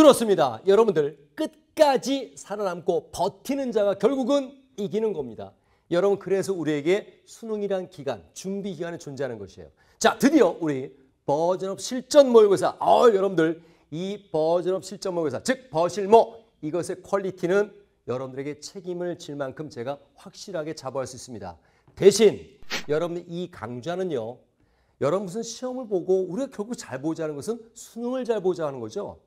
그렇습니다. 여러분들 끝까지 살아남고 버티는 자가 결국은 이기는 겁니다. 여러분 그래서 우리에게 수능이란 기간, 준비 기간이 존재하는 것이에요. 자, 드디어 우리 버전업 실전 모의고사. 어, 여러분들 이 버전업 실전 모의고사, 즉 버실모 이것의 퀄리티는 여러분들에게 책임을 질 만큼 제가 확실하게 자부할 수 있습니다. 대신 여러분 이 강좌는요. 여러분 무슨 시험을 보고 우리가 결국 잘 보자는 것은 수능을 잘 보자 하는 거죠.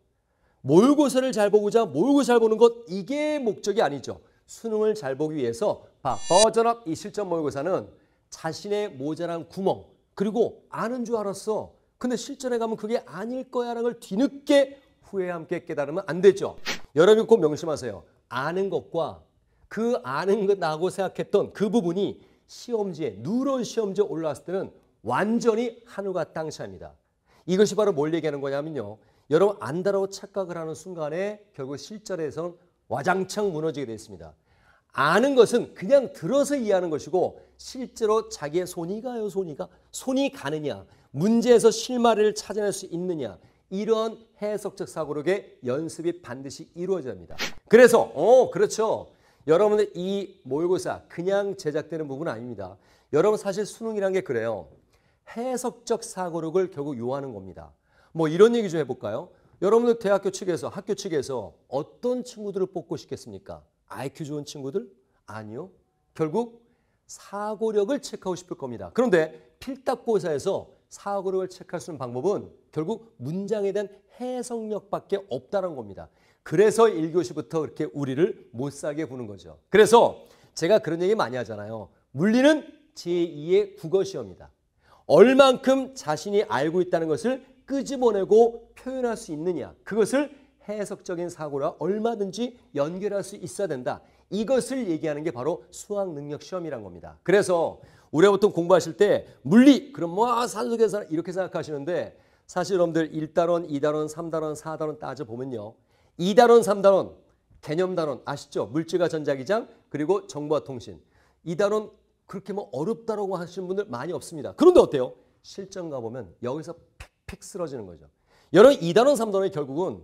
모의고사를 잘 보고자 모의고사잘 보는 것 이게 목적이 아니죠. 수능을 잘 보기 위해서 버전업 이 실전 모의고사는 자신의 모자란 구멍 그리고 아는 줄 알았어. 근데 실전에 가면 그게 아닐 거야라는 걸 뒤늦게 후회 함께 깨달으면 안 되죠. 여러분 꼭 명심하세요. 아는 것과 그 아는 것하고 생각했던 그 부분이 시험지에 누런 시험지에 올라왔을 때는 완전히 하늘과 땅차입니다 이것이 바로 뭘 얘기하는 거냐면요. 여러분 안다라고 착각을 하는 순간에 결국 실전에서는 와장창 무너지게 되었습니다. 아는 것은 그냥 들어서 이해하는 것이고 실제로 자기의 손이 가요 손이가 손이 가느냐 문제에서 실마리를 찾아낼 수 있느냐 이런 해석적 사고력의 연습이 반드시 이루어져야 합니다. 그래서 어 그렇죠. 여러분들 이 모의고사 그냥 제작되는 부분 아닙니다. 여러분 사실 수능이란 게 그래요. 해석적 사고력을 결국 요하는 겁니다. 뭐 이런 얘기 좀 해볼까요? 여러분들 대학교 측에서 학교 측에서 어떤 친구들을 뽑고 싶겠습니까? IQ 좋은 친구들? 아니요. 결국 사고력을 체크하고 싶을 겁니다. 그런데 필답고사에서 사고력을 체크할 수 있는 방법은 결국 문장에 대한 해석력밖에 없다는 겁니다. 그래서 1교시부터 그렇게 우리를 못사게 보는 거죠. 그래서 제가 그런 얘기 많이 하잖아요. 물리는 제2의 국어 시험이다. 얼만큼 자신이 알고 있다는 것을 끄집어내고 표현할 수 있느냐. 그것을 해석적인 사고라 얼마든지 연결할 수 있어야 된다. 이것을 얘기하는 게 바로 수학 능력 시험이란 겁니다. 그래서 우리가 보통 공부하실 때 물리 그럼 뭐 산속에서 이렇게 생각하시는데 사실 여러분들 1단원, 2단원, 3단원, 4단원 따져보면요. 2단원, 3단원 개념단원 아시죠? 물질과 전자기장 그리고 정보와 통신. 2단원 그렇게 뭐 어렵다라고 하시는 분들 많이 없습니다. 그런데 어때요? 실전 가보면 여기서 팩 쓰러지는 거죠. 여러분 2단원, 삼단원이 결국은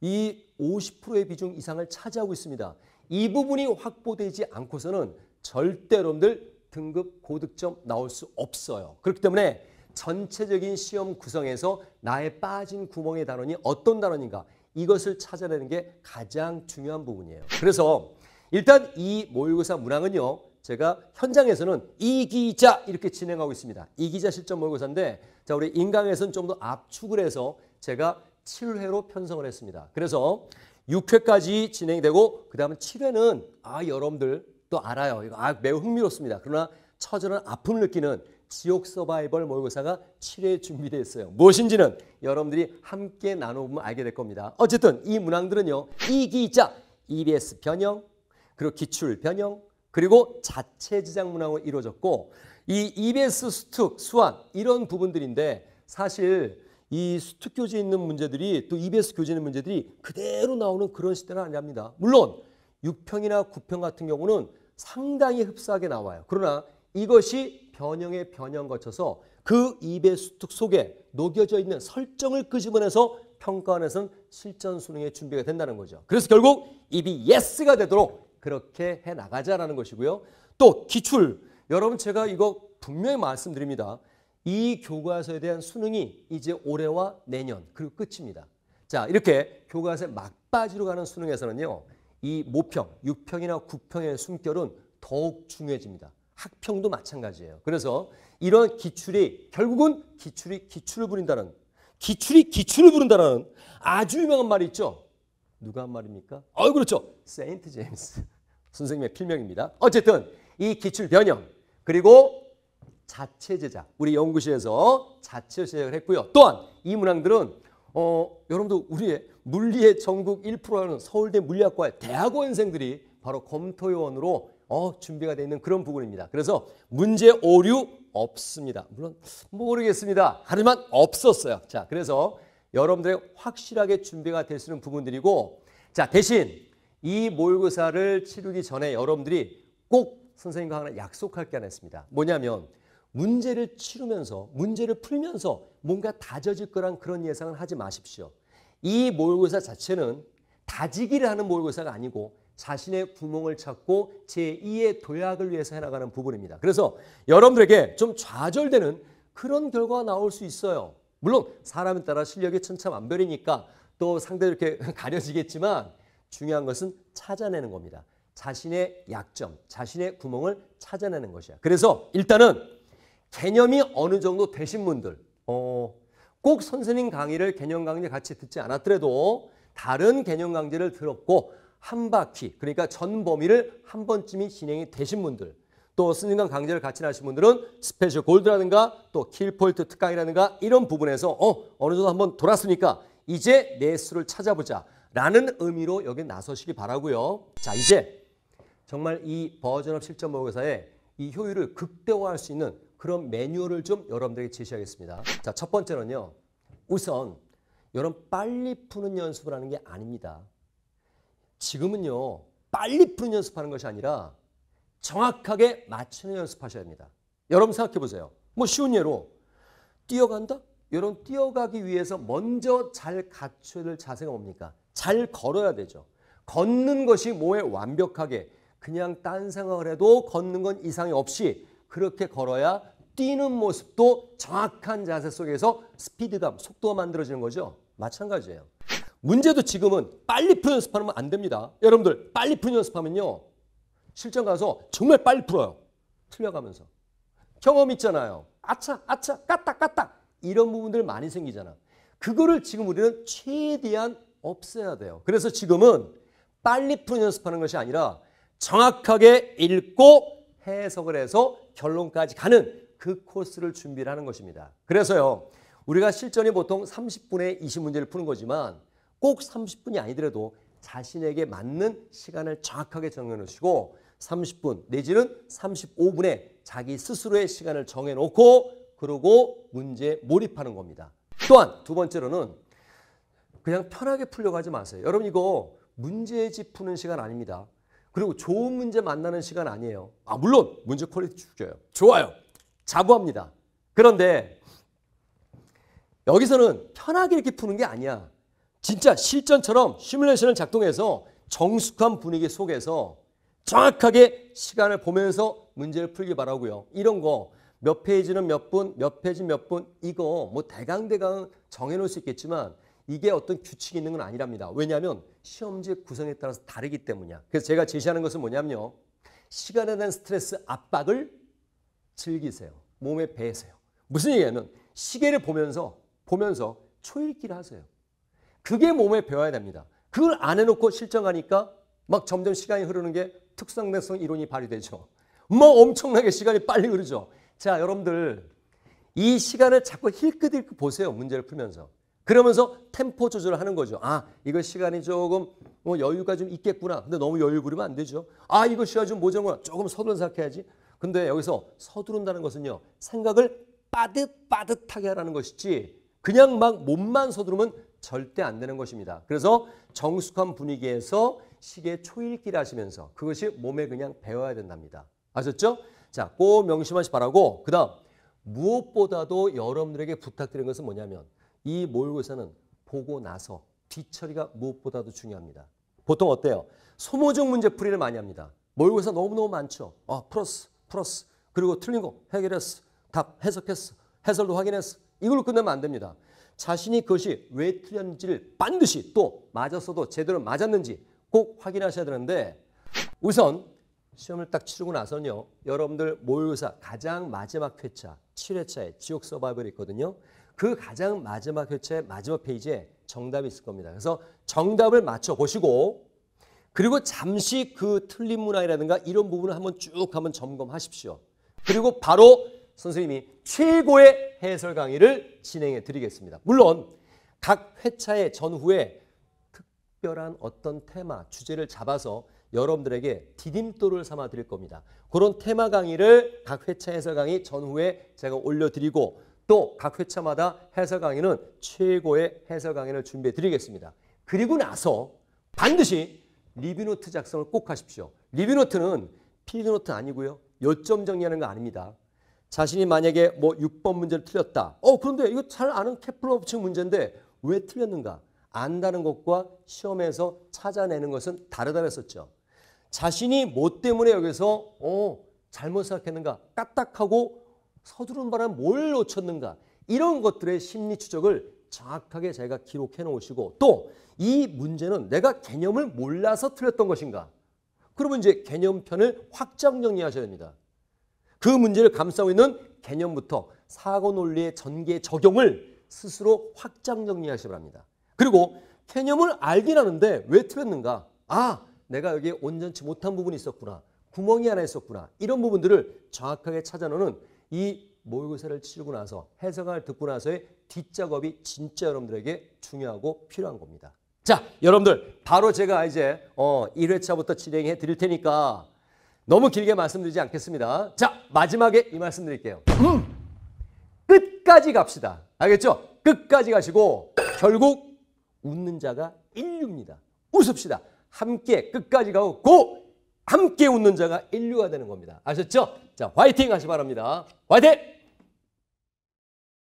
이 50%의 비중 이상을 차지하고 있습니다. 이 부분이 확보되지 않고서는 절대로들 등급 고득점 나올 수 없어요. 그렇기 때문에 전체적인 시험 구성에서 나의 빠진 구멍의 단원이 어떤 단원인가 이것을 찾아내는 게 가장 중요한 부분이에요. 그래서 일단 이 모의고사 문항은요. 제가 현장에서는 이기자 이렇게 진행하고 있습니다. 이기자 실전 모의고사인데 자 우리 인강에서는 좀 더 압축을 해서 제가 7회로 편성을 했습니다. 그래서 6회까지 진행되고 이그 다음에 7회는 아 여러분들 또 알아요. 이거 아 매우 흥미롭습니다. 그러나 처절한 아픔을 느끼는 지옥 서바이벌 모의고사가 7회 준비되어 있어요. 무엇인지는 여러분들이 함께 나눠보면 알게 될 겁니다. 어쨌든 이 문항들은요. 이기자, EBS 변형, 그리고 기출 변형, 그리고 자체 지장 문항으로 이루어졌고 이 EBS 수특, 수완 이런 부분들인데 사실 이 수특 교재에 있는 문제들이 또 EBS 교재에 있는 문제들이 그대로 나오는 그런 시대는 아니랍니다. 물론 6평이나 9평 같은 경우는 상당히 흡사하게 나와요. 그러나 이것이 변형의 변형 거쳐서 그 입의 수특 속에 녹여져 있는 설정을 끄집어내서 평가원에서는 실전 수능에 준비가 된다는 거죠. 그래서 결국 입이 예스가 되도록 그렇게 해 나가자라는 것이고요. 또 기출 여러분 제가 이거 분명히 말씀드립니다. 이 교과서에 대한 수능이 이제 올해와 내년 그리고 끝입니다. 자 이렇게 교과서에 막바지로 가는 수능에서는요. 이 모평, 6평이나 9평의 숨결은 더욱 중요해집니다. 학평도 마찬가지예요. 그래서 이런 기출이 결국은 기출이 기출을 부린다는 기출이 기출을 부른다는 아주 유명한 말이 있죠. 누가 한 말입니까? 어, 그렇죠. 세인트 제임스 선생님의 필명입니다. 어쨌든 이 기출 변형 그리고 자체 제작 우리 연구실에서 자체 제작을 했고요. 또한 이 문항들은 어, 여러분도 우리의 물리의 전국 1%라는 서울대 물리학과의 대학원생들이 바로 검토 요원으로 어, 준비가 되어 있는 그런 부분입니다. 그래서 문제 오류 없습니다. 물론 모르겠습니다. 하지만 없었어요. 자, 그래서 여러분들의 확실하게 준비가 될 수 있는 부분들이고 자 대신 이 모의고사를 치르기 전에 여러분들이 꼭 선생님과 하나 약속할 게 하나 있습니다. 뭐냐면 문제를 치르면서 문제를 풀면서 뭔가 다져질 거란 그런 예상을 하지 마십시오. 이 모의고사 자체는 다지기를 하는 모의고사가 아니고 자신의 구멍을 찾고 제2의 도약을 위해서 해나가는 부분입니다. 그래서 여러분들에게 좀 좌절되는 그런 결과가 나올 수 있어요. 물론 사람에 따라 실력이 천차만별이니까 또 상대도 이렇게 가려지겠지만 중요한 것은 찾아내는 겁니다. 자신의 약점, 자신의 구멍을 찾아내는 것이야. 그래서 일단은 개념이 어느 정도 되신 분들, 어, 꼭 선생님 강의를 개념 강의 같이 듣지 않았더라도 다른 개념 강의를 들었고 한 바퀴, 그러니까 전 범위를 한 번쯤이 진행이 되신 분들, 또승님강 강좌를 같이 하신 분들은 스페셜 골드라든가 또 킬포인트 특강이라든가 이런 부분에서 어, 어느 정도 한번 돌았으니까 이제 내 수를 찾아보자 라는 의미로 여기 나서시기 바라고요. 자 이제 정말 이 버전업 실전 모의고사의 이 효율을 극대화할 수 있는 그런 매뉴얼을 좀 여러분들에게 제시하겠습니다. 자 첫 번째는요. 우선 여러분 빨리 푸는 연습을 하는 게 아닙니다. 지금은요. 빨리 푸는 연습하는 것이 아니라 정확하게 맞추는 연습하셔야 합니다. 여러분 생각해 보세요. 뭐 쉬운 예로 뛰어간다? 여러분 뛰어가기 위해서 먼저 잘 갖춰야 될 자세가 뭡니까? 잘 걸어야 되죠. 걷는 것이 뭐에 완벽하게 그냥 딴 생각을 해도 걷는 건 이상이 없이 그렇게 걸어야 뛰는 모습도 정확한 자세 속에서 스피드감, 속도가 만들어지는 거죠. 마찬가지예요. 문제도 지금은 빨리 푸는 연습하면 안 됩니다. 여러분들 빨리 푸는 연습하면요. 실전 가서 정말 빨리 풀어요. 틀려가면서. 경험 있잖아요. 아차, 아차, 까딱, 까딱. 이런 부분들 많이 생기잖아. 그거를 지금 우리는 최대한 없애야 돼요. 그래서 지금은 빨리 푸는 연습하는 것이 아니라 정확하게 읽고 해석을 해서 결론까지 가는 그 코스를 준비를 하는 것입니다. 그래서요. 우리가 실전이 보통 30분에 20문제를 푸는 거지만 꼭 30분이 아니더라도 자신에게 맞는 시간을 정확하게 정해놓으시고 30분 내지는 35분에 자기 스스로의 시간을 정해놓고 그러고 문제 몰입하는 겁니다. 또한 두 번째로는 그냥 편하게 풀려고 하지 마세요. 여러분 이거 문제집 푸는 시간 아닙니다. 그리고 좋은 문제 만나는 시간 아니에요. 아 물론 문제 퀄리티 죽여요. 좋아요. 자부합니다. 그런데 여기서는 편하게 이렇게 푸는 게 아니야. 진짜 실전처럼 시뮬레이션을 작동해서 정숙한 분위기 속에서 정확하게 시간을 보면서 문제를 풀기 바라고요. 이런 거 몇 페이지는 몇 분, 몇 페이지 몇 분, 이거 뭐 대강대강 정해놓을 수 있겠지만 이게 어떤 규칙이 있는 건 아니랍니다. 왜냐하면 시험지 구성에 따라서 다르기 때문이야. 그래서 제가 제시하는 것은 뭐냐면요. 시간에 대한 스트레스 압박을 즐기세요. 몸에 배세요. 무슨 얘기냐면 시계를 보면서 보면서 초읽기를 하세요. 그게 몸에 배워야 됩니다. 그걸 안 해놓고 실정하니까 막 점점 시간이 흐르는 게 특성내성 이론이 발휘되죠. 뭐 엄청나게 시간이 빨리 흐르죠. 자, 여러분들 이 시간을 자꾸 힐끗힐끗 보세요. 문제를 풀면서. 그러면서 템포 조절을 하는 거죠. 아, 이거 시간이 조금 뭐 여유가 좀 있겠구나. 근데 너무 여유 부리면 안 되죠. 아, 이거 시간 좀 모자구나. 조금 서두른 생각해야지. 근데 여기서 서두른다는 것은요. 생각을 빠듯빠듯하게 하라는 것이지 그냥 막 몸만 서두르면 절대 안 되는 것입니다. 그래서 정숙한 분위기에서 시계 초읽기를 하시면서 그것이 몸에 그냥 배워야 된답니다. 아셨죠? 자, 꼭 명심하시 바라고 그다음 무엇보다도 여러분들에게 부탁드리는 것은 뭐냐면 이 모의고사는 보고 나서 뒤처리가 무엇보다도 중요합니다. 보통 어때요? 소모적 문제풀이를 많이 합니다. 모의고사 너무너무 많죠. 아, 플러스, 플러스. 그리고 틀린 거 해결했어. 답 해석했어. 해설도 확인했어. 이걸로 끝내면 안 됩니다. 자신이 그것이 왜 틀렸는지를 반드시 또 맞았어도 제대로 맞았는지 꼭 확인하셔야 되는데 우선 시험을 딱 치르고 나서는요. 여러분들 모의고사 가장 마지막 회차, 7회차에 지옥 서바이벌이 있거든요. 그 가장 마지막 회차의 마지막 페이지에 정답이 있을 겁니다. 그래서 정답을 맞춰보시고 그리고 잠시 그 틀린 문항이라든가 이런 부분을 한번 쭉 한번 점검하십시오. 그리고 바로 선생님이 최고의 해설 강의를 진행해 드리겠습니다. 물론 각 회차의 전후에 특별한 어떤 테마, 주제를 잡아서 여러분들에게 디딤돌을 삼아 드릴 겁니다. 그런 테마 강의를 각 회차 해설 강의 전후에 제가 올려드리고 또 각 회차마다 해설 강의는 최고의 해설 강의를 준비해 드리겠습니다. 그리고 나서 반드시 리뷰노트 작성을 꼭 하십시오. 리뷰노트는 필드노트 아니고요. 요점 정리하는 거 아닙니다. 자신이 만약에 뭐 6번 문제를 틀렸다. 어, 그런데 이거 잘 아는 케플러 법칙 문제인데 왜 틀렸는가? 안다는 것과 시험에서 찾아내는 것은 다르다고 했었죠. 자신이 뭐 때문에 여기서 어, 잘못 생각했는가 까딱하고 서두른 바람뭘 놓쳤는가 이런 것들의 심리 추적을 정확하게 제가 기록해 놓으시고 또 이 문제는 내가 개념을 몰라서 틀렸던 것인가 그러면 이제 개념편을 확장 정리하셔야 됩니다. 그 문제를 감싸고 있는 개념부터 사고 논리의 전개 적용을 스스로 확장 정리하시기 바랍니다. 그리고 개념을 알긴 하는데 왜 틀렸는가? 아, 내가 여기에 온전치 못한 부분이 있었구나. 구멍이 하나 있었구나. 이런 부분들을 정확하게 찾아놓는이 모의고사를 치르고 나서 해석을 듣고 나서의 뒷작업이 진짜 여러분들에게 중요하고 필요한 겁니다. 자, 여러분들 바로 제가 이제 어, 1회차부터 진행해 드릴 테니까 너무 길게 말씀드리지 않겠습니다. 자, 마지막에 이 말씀 드릴게요. 끝까지 갑시다. 알겠죠? 끝까지 가시고 결국 웃는 자가 인류입니다. 웃읍시다. 함께 끝까지 가고 고 함께 웃는 자가 인류가 되는 겁니다. 아셨죠? 자, 화이팅 하시 바랍니다. 화이팅!